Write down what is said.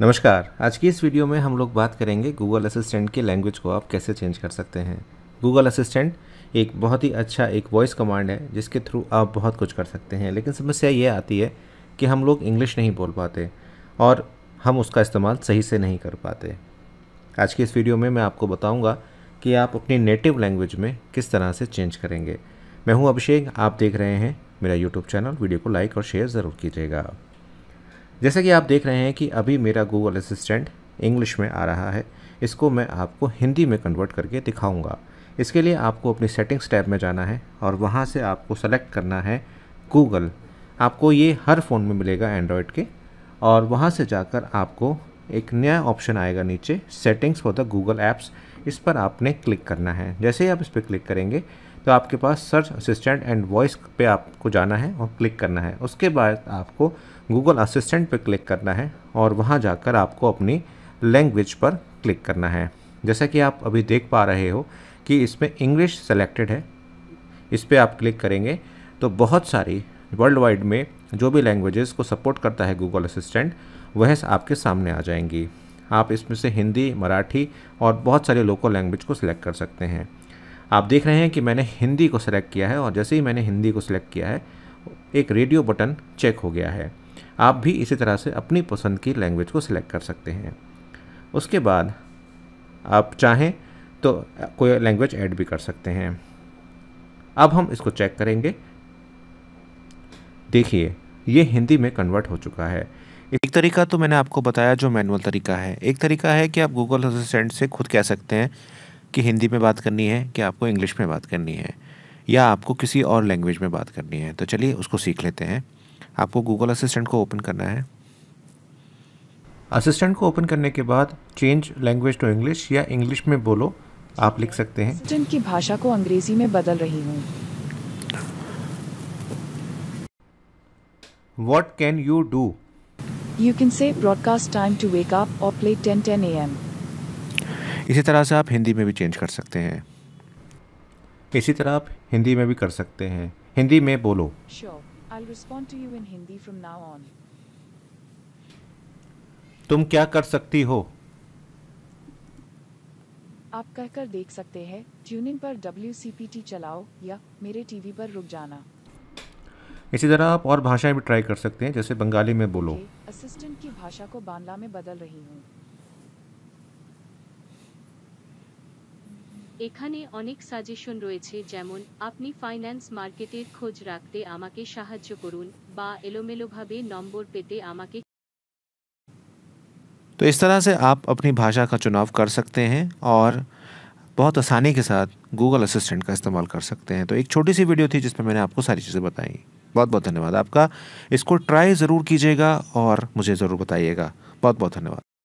नमस्कार आज की इस वीडियो में हम लोग बात करेंगे गूगल असिस्टेंट के लैंग्वेज को आप कैसे चेंज कर सकते हैं गूगल असिस्टेंट एक बहुत ही अच्छा एक वॉइस कमांड है जिसके थ्रू आप बहुत कुछ कर सकते हैं लेकिन समस्या ये आती है कि हम लोग इंग्लिश नहीं बोल पाते और हम उसका इस्तेमाल सही से नहीं कर पाते आज की इस वीडियो में मैं आपको बताऊँगा कि आप अपनी नेटिव लैंग्वेज में किस तरह से चेंज करेंगे मैं हूँ अभिषेक आप देख रहे हैं मेरा यूट्यूब चैनल वीडियो को लाइक और शेयर ज़रूर कीजिएगा जैसा कि आप देख रहे हैं कि अभी मेरा गूगल असिस्टेंट इंग्लिश में आ रहा है इसको मैं आपको हिंदी में कन्वर्ट करके दिखाऊंगा इसके लिए आपको अपनी सेटिंग्स टैब में जाना है और वहाँ से आपको सेलेक्ट करना है गूगल आपको ये हर फ़ोन में मिलेगा एंड्रॉयड के और वहाँ से जाकर आपको एक नया ऑप्शन आएगा नीचे settings for the Google apps इस पर आपने क्लिक करना है जैसे ही आप इस पर क्लिक करेंगे तो आपके पास सर्च असिस्टेंट एंड वॉइस पे आपको जाना है और क्लिक करना है उसके बाद आपको गूगल असिस्टेंट पे क्लिक करना है और वहाँ जाकर आपको अपनी लैंग्वेज पर क्लिक करना है जैसा कि आप अभी देख पा रहे हो कि इसमें इंग्लिश सेलेक्टेड है इस पर आप क्लिक करेंगे तो बहुत सारी वर्ल्ड वाइड में जो भी लैंग्वेजेस को सपोर्ट करता है गूगल असिस्टेंट वह आपके सामने आ जाएंगी आप इसमें से हिंदी मराठी और बहुत सारे लोकल लैंग्वेज को सिलेक्ट कर सकते हैं आप देख रहे हैं कि मैंने हिंदी को सिलेक्ट किया है और जैसे ही मैंने हिंदी को सिलेक्ट किया है एक रेडियो बटन चेक हो गया है आप भी इसी तरह से अपनी पसंद की लैंग्वेज को सिलेक्ट कर सकते हैं उसके बाद आप चाहें तो कोई लैंग्वेज ऐड भी कर सकते हैं अब हम इसको चेक करेंगे देखिए ये हिंदी में कन्वर्ट हो चुका है एक तरीका तो मैंने आपको बताया जो मैनुअल तरीका है एक तरीका है कि आप गूगल असिस्टेंट से खुद कह सकते हैं कि हिंदी में बात करनी है कि आपको इंग्लिश में बात करनी है या आपको किसी और लैंग्वेज में बात करनी है तो चलिए उसको सीख लेते हैं आपको गूगल असिस्टेंट को ओपन करना है असिस्टेंट को ओपन करने के बाद चेंज लैंग्वेज टू इंग्लिश या इंग्लिश में बोलो आप लिख सकते हैं असिस्टेंट की भाषा को अंग्रेजी में बदल रही हूँ What can you do? You can say broadcast time to wake और play ten ten A M इसी तरह से आप हिंदी में भी चेंज कर सकते हैं इसी तरह आप हिंदी में भी कर सकते हैं हिंदी में बोलो तुम क्या कर सकती हो आप कहकर देख सकते हैं ट्यूनिंग पर डब्ल्यू चलाओ या मेरे टीवी पर रुक जाना इसी तरह आप और भाषाएं भी ट्राई कर सकते हैं जैसे बंगाली में बोलो असिस्टेंट की भाषा को बांग्ला में बदल रही हूँ এখানে অনেক সাজেশন রয়েছে যেমন আপনি ফাইন্যান্স মার্কেটের খোঁজ রাখতে আমাকে সাহায্য করুন বা এলোমেলোভাবে নম্বর পেতে আমাকে तो इस तरह से आप अपनी भाषा का चुनाव कर सकते हैं और बहुत आसानी के साथ गूगल असिस्टेंट का इस्तेमाल कर सकते हैं तो एक छोटी सी वीडियो थी जिसमें मैंने आपको सारी चीज़ें बताई बहुत बहुत धन्यवाद आपका इसको ट्राई ज़रूर कीजिएगा और मुझे ज़रूर बताइएगा बहुत बहुत धन्यवाद